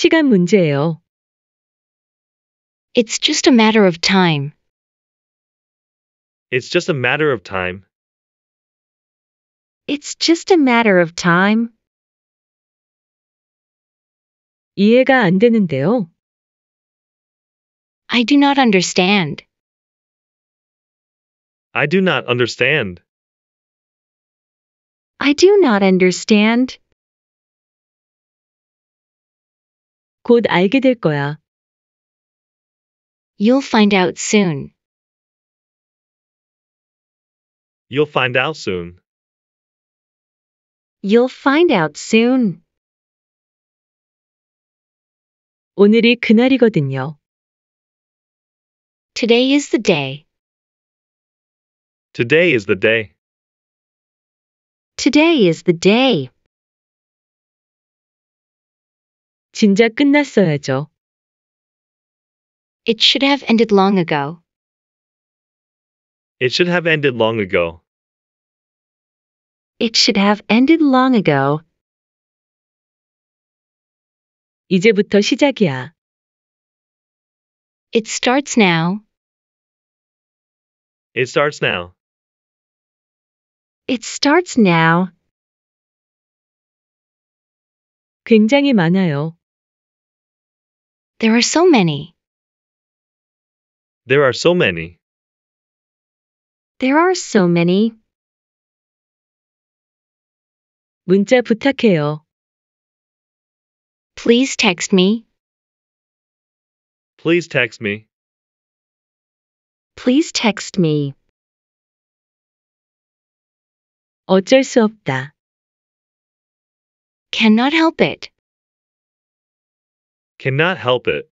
시간 문제예요. It's just a matter of time. It's just a matter of time. It's just a matter of time. 이해가 안 되는데요. I do not understand. I do not understand. I do not understand. 곧 알게 될 거야. You'll find out soon. You'll find out soon. You'll find out soon. 오늘이 그날이거든요. Today is the day. Today is the day. Today is the day. 진작 끝났어야죠. It should have ended long ago. It should have ended long ago. It should have ended long ago. 이제부터 시작이야. It starts now. It starts now. It starts now. 굉장히 많아요. There are so many. There are so many. There are so many. 문자 부탁해요. Please text me. Please text me. Please text me. 어쩔 수 없다. Cannot help it. Cannot help it.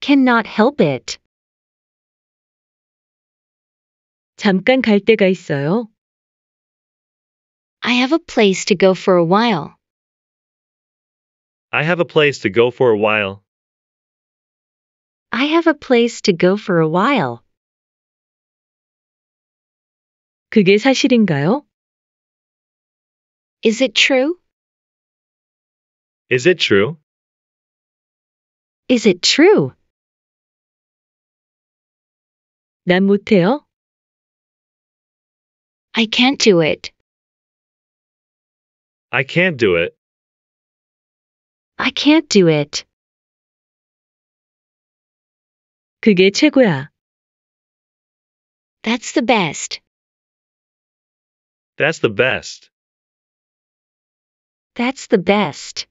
Cannot help it. 잠깐 갈 데가 있어요. I have a place to go for a while. I have a place to go for a while. I have a place to go for a while. 그게 사실인가요? Is it true? Is it true? Is it true? 난 못해요. I can't do it. I can't do it. I can't do it. 그게 최고야. That's the best. That's the best. That's the best.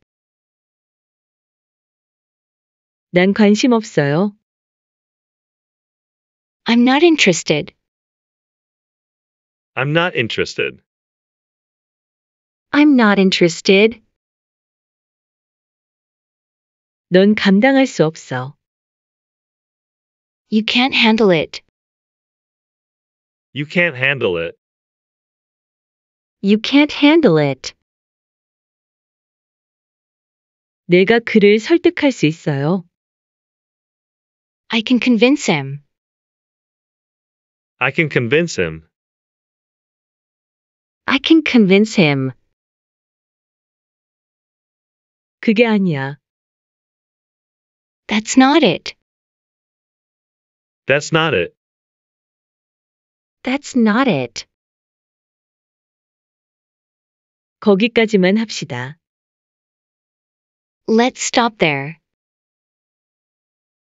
난 관심 없어요. I'm not interested. I'm not interested. I'm not interested. 넌 감당할 수 없어. You can't handle it. You can't handle it. You can't handle it. 내가 그를 설득할 수 있어요. I can convince him. I can convince him. I can convince him. 그게 아니야. That's not it. That's not it. That's not it. 거기까지만 합시다. Let's stop there.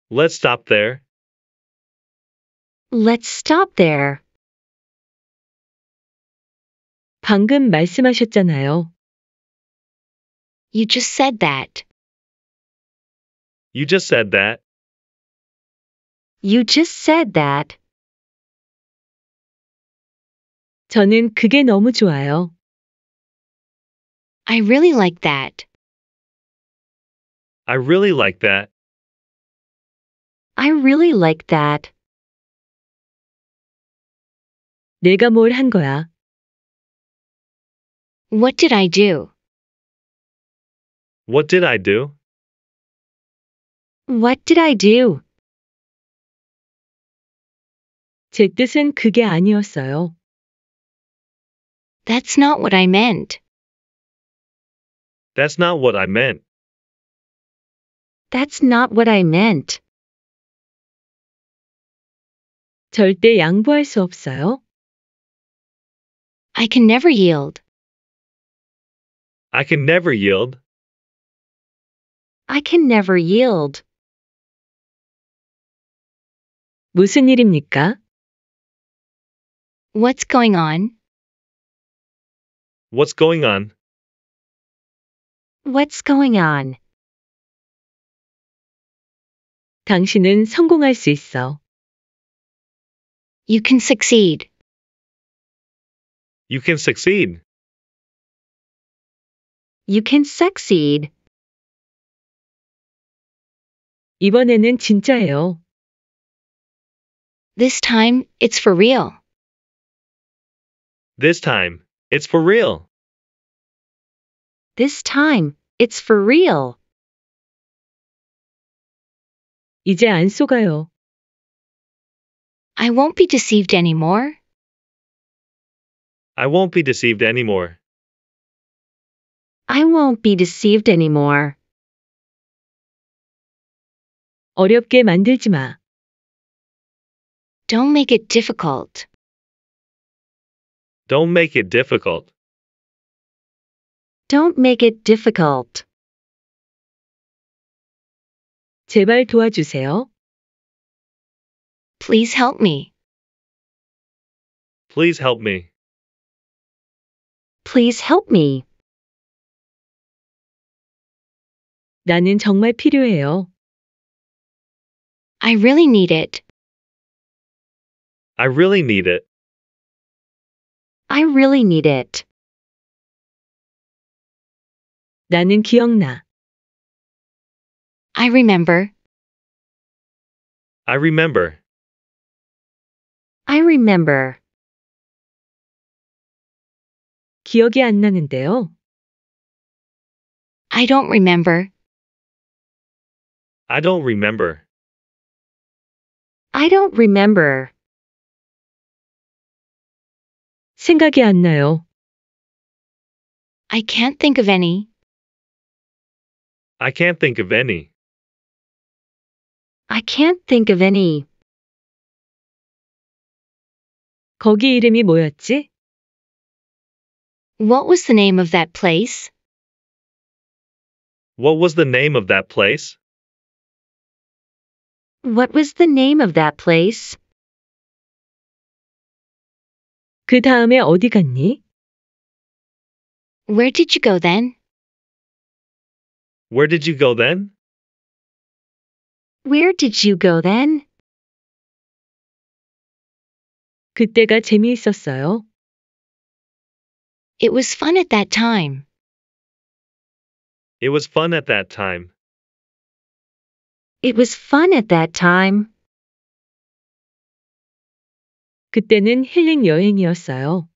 Let's stop there. Let's stop there. 방금 말씀하셨잖아요. You just said that. You just said that. You just said that. 저는 그게 너무 좋아요. I really like that. I really like that. I really like that. 내가 뭘 한 거야? What did I do? What did I do? What did I do? 제 뜻은 그게 아니었어요. That's not what I meant. That's not what I meant. That's not what I meant. 절대 양보할 수 없어요. I can never yield. I can never yield. I can never yield. 무슨 일입니까? What's going on? What's going on? What's going on? 당신은 성공할 수 있어. You can succeed. You can succeed. You can succeed. 이번에는 진짜예요. This time, it's for real. This time, it's for real. This time, it's for real. 이제 안 속아요. I won't be deceived anymore. I won't be deceived anymore. I won't be deceived anymore. 어렵게 만들지 마. Don't make it difficult. Don't make it difficult. Don't make it difficult. 제발 도와주세요. Please help me. Please help me. Please help me. 나는 정말 필요해요. I really need it. I really need it. I really need it. 나는 기억나. I remember. I remember. I remember. 기억이 안 나는데요. I don't remember. I don't remember. I don't remember. 생각이 안 나요. I can't think of any. I can't think of any. I can't think of any. 거기 이름이 뭐였지? What was the name of that place? What was the name of that place? What was the name of that place? 그 다음에 어디 갔니? Where did you go then? Where did you go then? Where did you go then? 그때가 재미있었어요. It was fun at that time. It was fun at that time. It was fun at that time. 그때는 힐링 여행이었어요.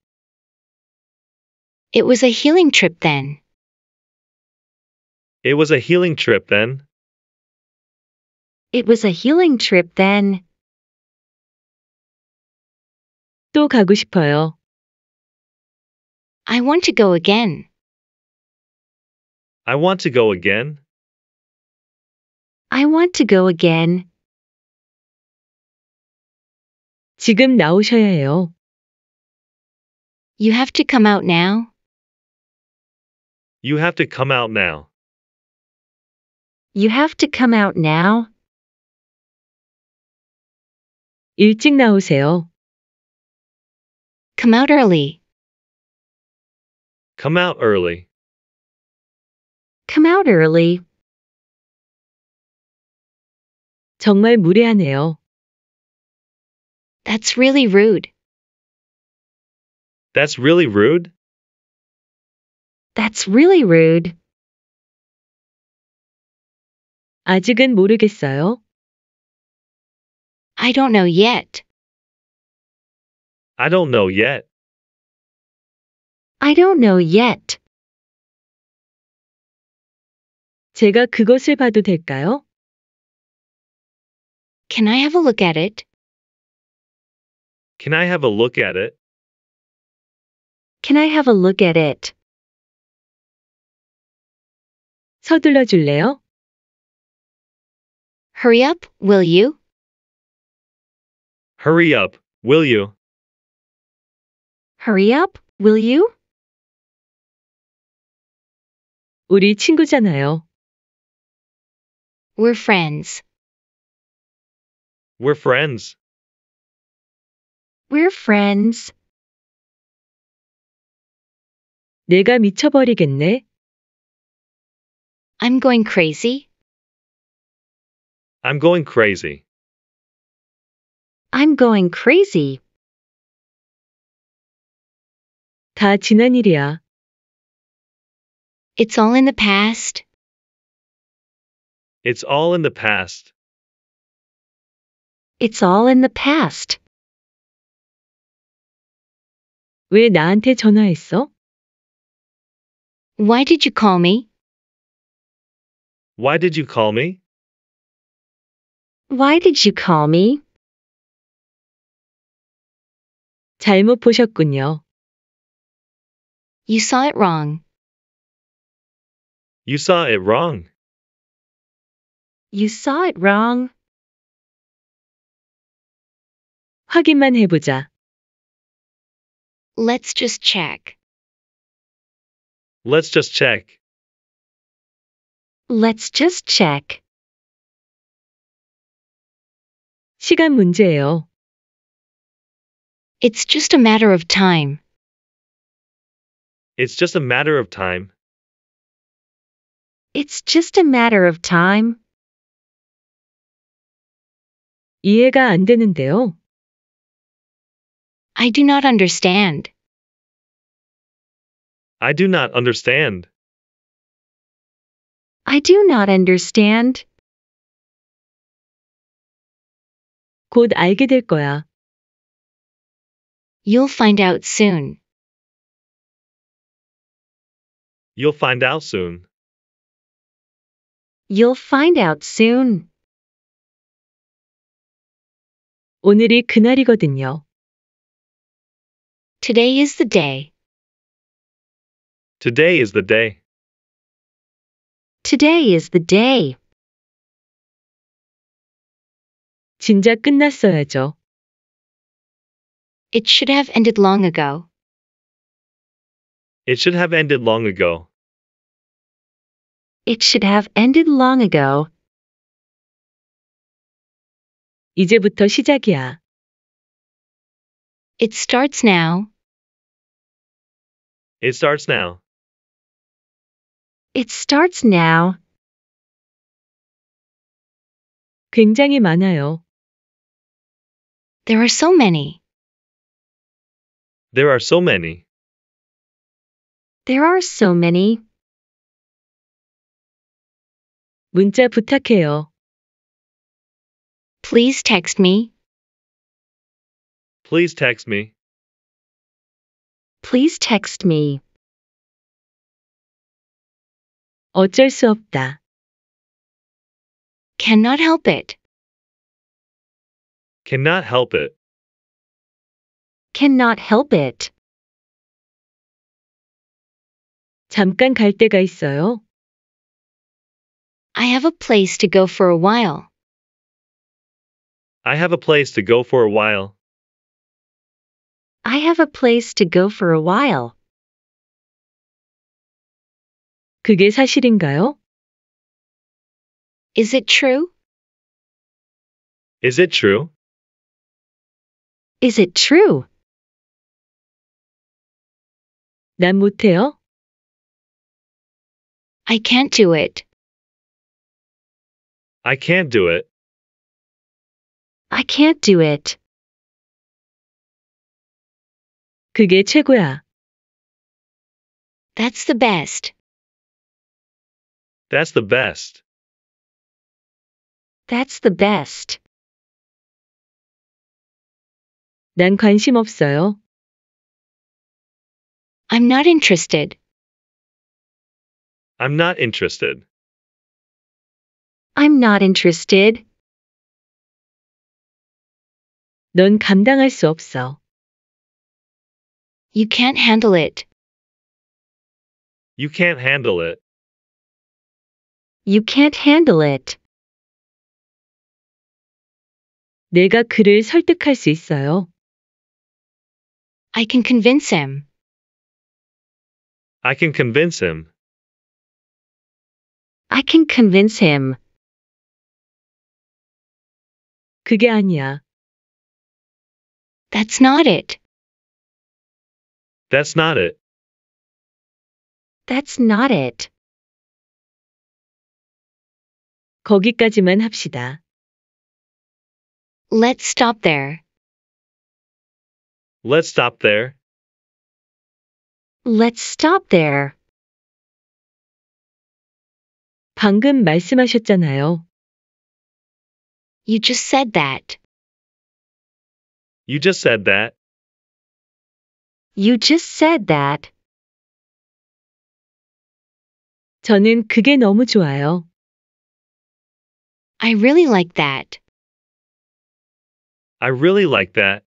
It was a healing trip then. It was a healing trip then. It was a healing trip then. 또 가고 싶어요. I want to go again. I want to go again. I want to go again. 지금 나오셔야 해요. You have to come out now. You have to come out now. You have to come out now. 일찍 나오세요. Come out early. Come out early. Come out early. 정말 무례하네요. That's really rude. That's really rude? That's really rude. 아직은 모르겠어요. I don't know yet. I don't know yet. I don't know yet. 제가 그것을 봐도 될까요? Can I have a look at it? Can I have a look at it? Can I have a look at it? 서둘러 줄래요? Hurry up, will you? Hurry up, will you? Hurry up, will you? 우리 친구잖아요. We're friends. We're friends. We're friends. 내가 미쳐버리겠네. I'm going crazy. I'm going crazy. I'm going crazy. 다 지난 일이야. It's all in the past. It's all in the past. It's all in the past. 왜 나한테 전화했어? Why did you call me? Why did you call me? Why did you call me? 잘못 보셨군요. You saw it wrong. You saw it wrong. You saw it wrong. 확인만 해보자. Let's just check. Let's just check. Let's just check. 시간 문제예요. It's just a matter of time. It's just a matter of time. It's just a matter of time. 이해가 안 되는데요. I do not understand. I do not understand. I do not understand. 곧 알게 될 거야. You'll find out soon. You'll find out soon. You'll find out soon. 오늘이 그날이거든요. Today is the day. Today is the day. Today is the day. 진작 끝났어야죠. It should have ended long ago. It should have ended long ago. It should have ended long ago. 이제부터 시작이야. It starts now. It starts now. It starts now. 굉장히 많아요. There are so many. There are so many. There are so many. 문자 부탁해요. Please text me. Please text me. Please text me. 어쩔 수 없다. Cannot help it. Cannot help it. Cannot help it. 잠깐 갈 데가 있어요. I have a place to go for a while. I have a place to go for a while. I have a place to go for a while. 그게 사실인가요? Is it true? Is it true? Is it true? 난 못해요. I can't do it. I can't do it. I can't do it. 그게 최고야. That's the best. That's the best. That's the best. 난 관심 없어요. I'm not interested. I'm not interested. I'm not interested. 넌 감당할 수 없어. You can't handle it. You can't handle it. You can't handle it. 내가 그를 설득할 수 있어요. I can convince him. I can convince him. I can convince him. 그게 아니야. That's not it. That's not it. That's not it. 거기까지만 합시다. Let's stop there. Let's stop there. Let's stop there. 방금 말씀하셨잖아요. You just said that. You just said that. You just said that. 저는 그게 너무 좋아요. I really like that. I really like that.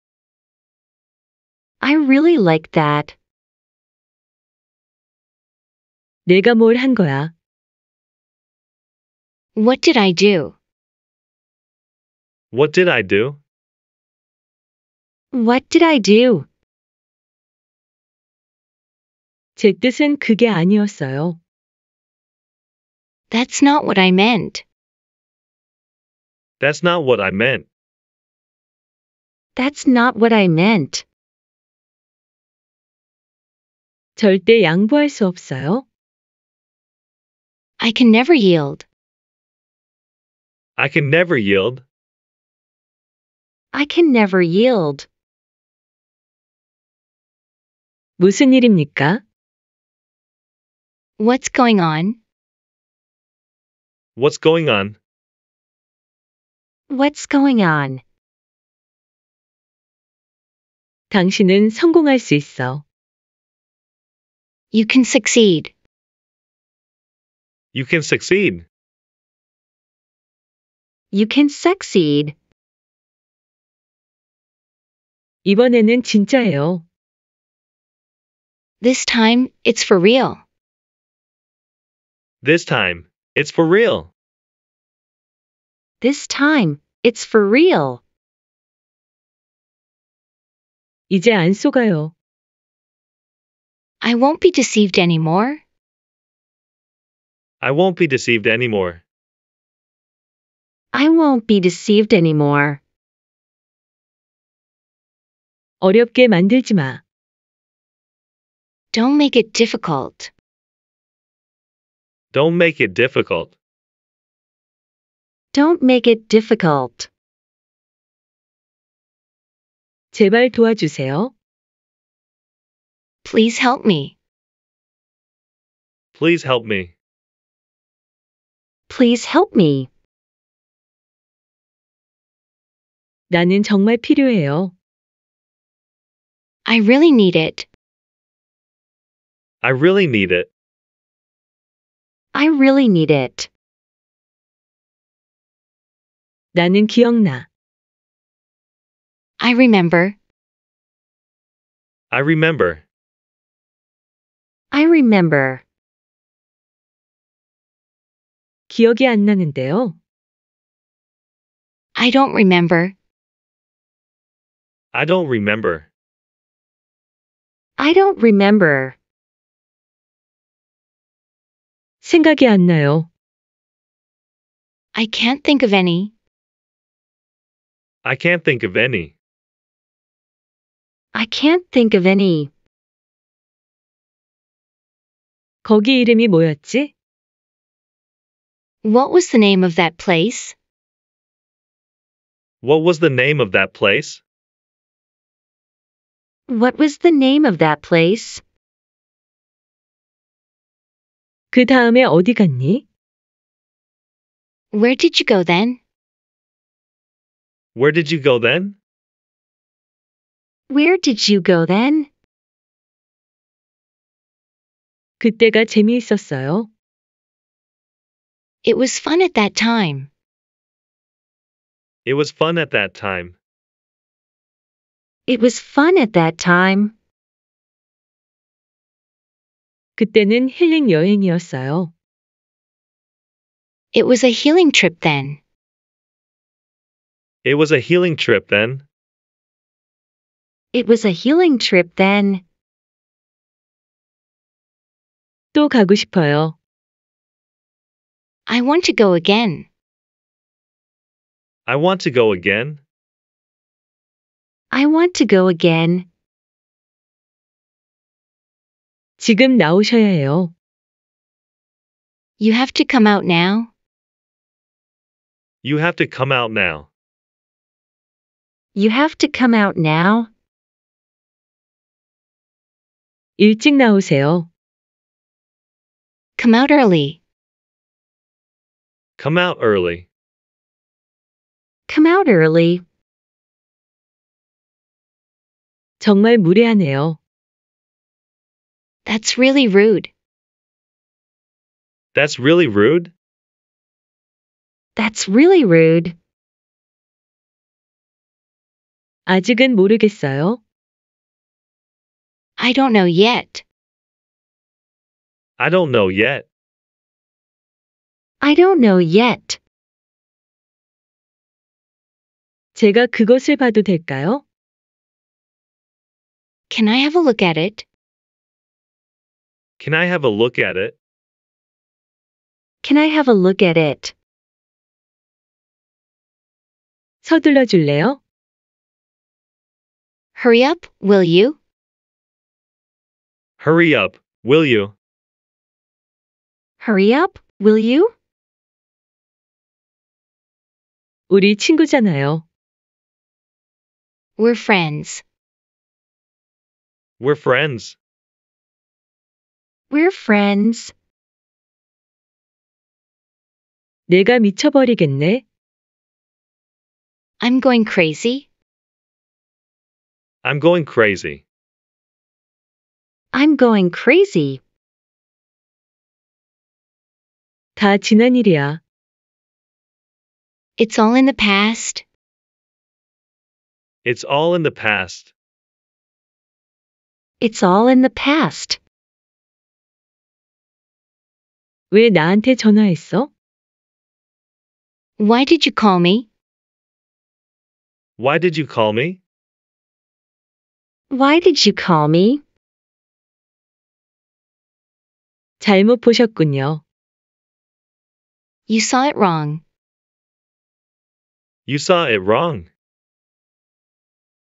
I really like that. 내가 뭘 한 거야? What did I do? What did I do? What did I do? 제 뜻은 그게 아니었어요. That's not what I meant. That's not what I meant. That's not what I meant. 절대 양보할 수 없어요. I can never yield. I can never yield. I can never yield. 무슨 일입니까? What's going on? What's going on? What's going on? 당신은 성공할 수 있어. You can succeed. You can succeed. You can succeed. 이번에는 진짜예요. This time, it's for real. This time, it's for real. This time, it's for real. 이제 안 속아요. I won't be deceived anymore. I won't be deceived anymore. I won't be deceived anymore. 어렵게 만들지 마. Don't make it difficult. Don't make it difficult. Don't make it difficult. 제발 도와주세요. Please help me. Please help me. Please help me. 나는 정말 필요해요. I really need it. I really need it. I really need it. 나는 기억나. I remember. I remember. I remember. 기억이 안 나는데요. I don't remember. I don't remember. I don't remember. 생각이 안 나요. I can't think of any. I can't think of any. I can't think of any. 거기 이름이 뭐였지? What was the name of that place? What was the name of that place? What was the name of that place? 그 다음에 어디 갔니? Where did you go then? Where did you go then? Where did you go then? 그때가 재미있었어요. It was fun at that time. It was fun at that time. It was fun at that time. 그때는 힐링 여행이었어요. It was a healing trip then. It was a healing trip then. It was a healing trip then. 또 가고 싶어요. I want to go again. I want to go again. I want to go again. 지금 나오셔야 해요. You have to come out now. You have to come out now. You have to come out now. 일찍 나오세요. Come out early. Come out early. Come out early. 정말 무례하네요. That's really rude. That's really rude? That's really rude. 아직은 모르겠어요. I don't know yet. I don't know yet. I don't know yet. 제가 그것을 봐도 될까요? Can I have a look at it? Can I have a look at it? Can I have a look at it? 서둘러 줄래요? Hurry up, will you? Hurry up, will you? Hurry up, will you? 우리 친구잖아요. We're friends. We're friends. We're friends. 내가 미쳐버리겠네. I'm going crazy. I'm going crazy. I'm going crazy. 다 지난 일이야. It's all in the past. It's all in the past. It's all in the past. 왜 나한테 전화했어? Why did you call me? Why did you call me? Why did you call me? 잘못 보셨군요. You saw it wrong. You saw it wrong.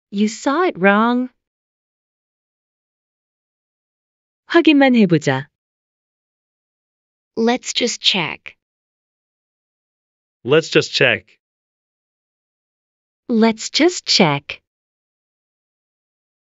You saw it wrong. 확인만 해보자. Let's just check. Let's just check. Let's just check.